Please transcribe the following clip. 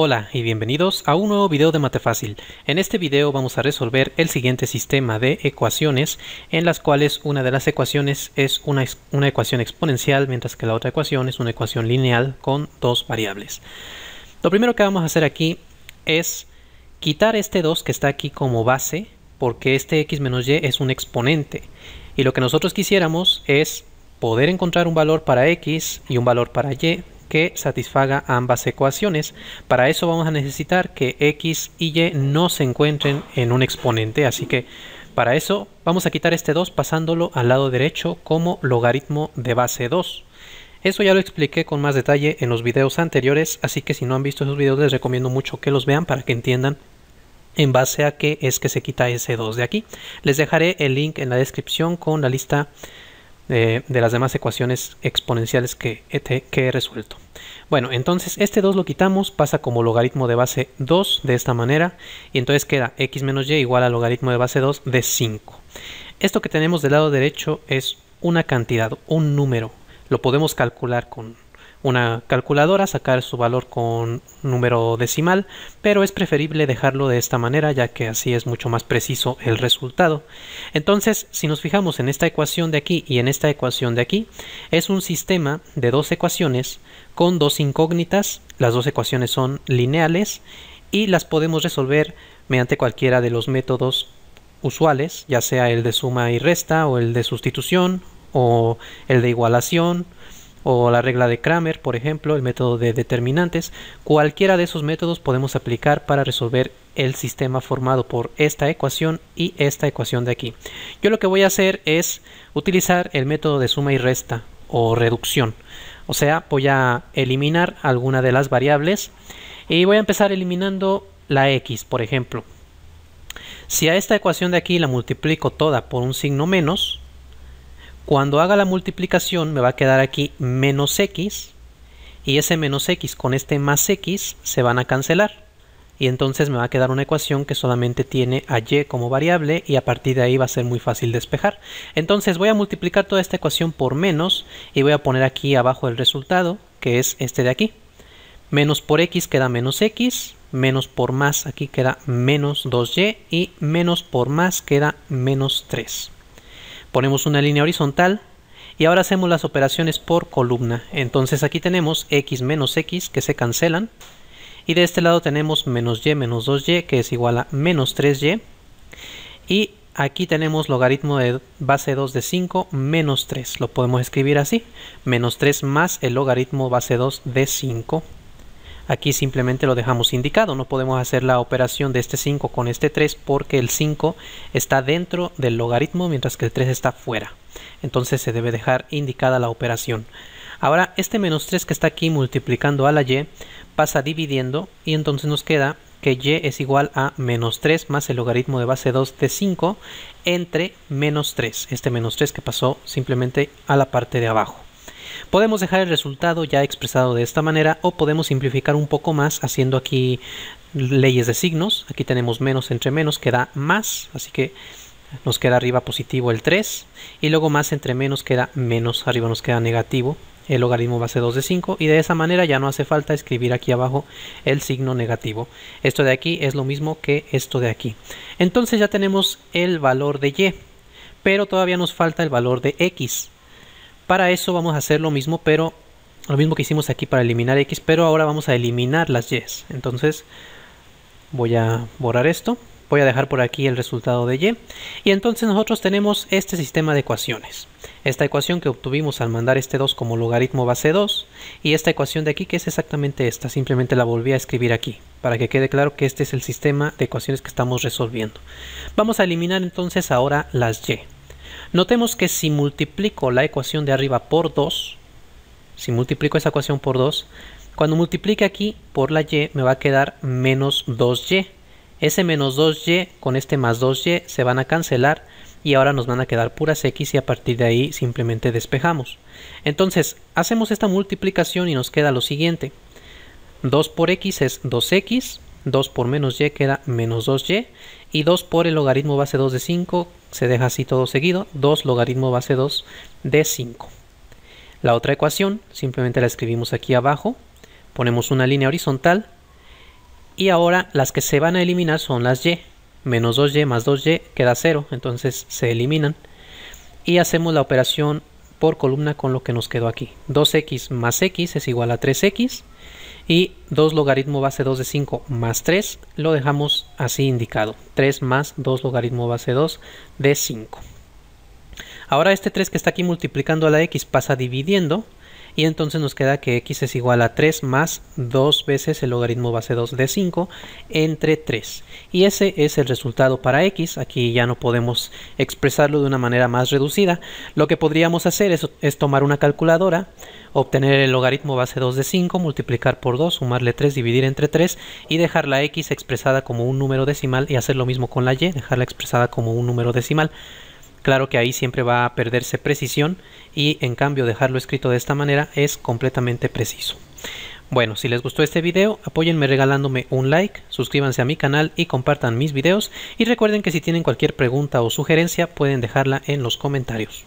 Hola y bienvenidos a un nuevo video de Mate Fácil. En este video vamos a resolver el siguiente sistema de ecuaciones en las cuales una de las ecuaciones es una, una ecuación exponencial mientras que la otra ecuación es una ecuación lineal con dos variables. Lo primero que vamos a hacer aquí es quitar este 2 que está aquí como base porque este x menos y es un exponente y lo que nosotros quisiéramos es poder encontrar un valor para x y un valor para y que satisfaga ambas ecuaciones. Para eso vamos a necesitar que x y y no se encuentren en un exponente, así que para eso vamos a quitar este 2 pasándolo al lado derecho como logaritmo de base 2. Eso ya lo expliqué con más detalle en los videos anteriores, así que si no han visto esos videos les recomiendo mucho que los vean para que entiendan en base a qué es que se quita ese 2 de aquí. Les dejaré el link en la descripción con la lista de, las demás ecuaciones exponenciales que, e, que he resuelto. Bueno, entonces este 2 lo quitamos, pasa como logaritmo de base 2 de esta manera, y entonces queda x menos y igual a logaritmo de base 2 de 5. Esto que tenemos del lado derecho es una cantidad, un número. Lo podemos calcular con una calculadora, sacar su valor con número decimal, pero es preferible dejarlo de esta manera ya que así es mucho más preciso el resultado. Entonces, si nos fijamos en esta ecuación de aquí y en esta ecuación de aquí, es un sistema de dos ecuaciones con dos incógnitas, las dos ecuaciones son lineales y las podemos resolver mediante cualquiera de los métodos usuales, ya sea el de suma y resta o el de sustitución o el de igualación o la regla de Kramer, por ejemplo, el método de determinantes, cualquiera de esos métodos podemos aplicar para resolver el sistema formado por esta ecuación y esta ecuación de aquí. Yo lo que voy a hacer es utilizar el método de suma y resta o reducción. O sea, voy a eliminar alguna de las variables y voy a empezar eliminando la x, por ejemplo. Si a esta ecuación de aquí la multiplico toda por un signo menos, cuando haga la multiplicación me va a quedar aquí menos x y ese menos x con este más x se van a cancelar. Y entonces me va a quedar una ecuación que solamente tiene a y como variable y a partir de ahí va a ser muy fácil despejar. Entonces voy a multiplicar toda esta ecuación por menos y voy a poner aquí abajo el resultado que es este de aquí. Menos por x queda menos x, menos por más aquí queda menos 2y y menos por más queda menos 3 ponemos una línea horizontal y ahora hacemos las operaciones por columna. Entonces aquí tenemos x menos x que se cancelan y de este lado tenemos menos y menos 2y que es igual a menos 3y y aquí tenemos logaritmo de base 2 de 5 menos 3. Lo podemos escribir así, menos 3 más el logaritmo base 2 de 5. Aquí simplemente lo dejamos indicado, no podemos hacer la operación de este 5 con este 3 porque el 5 está dentro del logaritmo mientras que el 3 está fuera. Entonces se debe dejar indicada la operación. Ahora este menos 3 que está aquí multiplicando a la y pasa dividiendo y entonces nos queda que y es igual a menos 3 más el logaritmo de base 2 de 5 entre menos 3, este menos 3 que pasó simplemente a la parte de abajo. Podemos dejar el resultado ya expresado de esta manera o podemos simplificar un poco más haciendo aquí leyes de signos. Aquí tenemos menos entre menos que da más, así que nos queda arriba positivo el 3 y luego más entre menos queda menos, arriba nos queda negativo. El logaritmo base 2 de 5 y de esa manera ya no hace falta escribir aquí abajo el signo negativo. Esto de aquí es lo mismo que esto de aquí. Entonces ya tenemos el valor de y, pero todavía nos falta el valor de x. Para eso vamos a hacer lo mismo, pero lo mismo que hicimos aquí para eliminar X, pero ahora vamos a eliminar las Y. Entonces voy a borrar esto, voy a dejar por aquí el resultado de Y. Y entonces nosotros tenemos este sistema de ecuaciones. Esta ecuación que obtuvimos al mandar este 2 como logaritmo base 2 y esta ecuación de aquí que es exactamente esta, simplemente la volví a escribir aquí para que quede claro que este es el sistema de ecuaciones que estamos resolviendo. Vamos a eliminar entonces ahora las Y. Notemos que si multiplico la ecuación de arriba por 2, si multiplico esa ecuación por 2, cuando multiplique aquí por la y me va a quedar menos 2y. Ese menos 2y con este más 2y se van a cancelar y ahora nos van a quedar puras x y a partir de ahí simplemente despejamos. Entonces hacemos esta multiplicación y nos queda lo siguiente. 2 por x es 2x, 2 por menos y queda menos 2y y 2 por el logaritmo base 2 de 5 se deja así todo seguido, 2 logaritmo base 2 de 5. La otra ecuación simplemente la escribimos aquí abajo, ponemos una línea horizontal y ahora las que se van a eliminar son las y, menos 2y más 2y queda 0, entonces se eliminan y hacemos la operación por columna con lo que nos quedó aquí, 2x más x es igual a 3x y 2 logaritmo base 2 de 5 más 3 lo dejamos así indicado 3 más 2 logaritmo base 2 de 5 ahora este 3 que está aquí multiplicando a la x pasa dividiendo y entonces nos queda que x es igual a 3 más 2 veces el logaritmo base 2 de 5 entre 3. Y ese es el resultado para x, aquí ya no podemos expresarlo de una manera más reducida. Lo que podríamos hacer es, es tomar una calculadora, obtener el logaritmo base 2 de 5, multiplicar por 2, sumarle 3, dividir entre 3 y dejar la x expresada como un número decimal y hacer lo mismo con la y, dejarla expresada como un número decimal. Claro que ahí siempre va a perderse precisión y en cambio dejarlo escrito de esta manera es completamente preciso. Bueno, si les gustó este video, apóyenme regalándome un like, suscríbanse a mi canal y compartan mis videos y recuerden que si tienen cualquier pregunta o sugerencia pueden dejarla en los comentarios.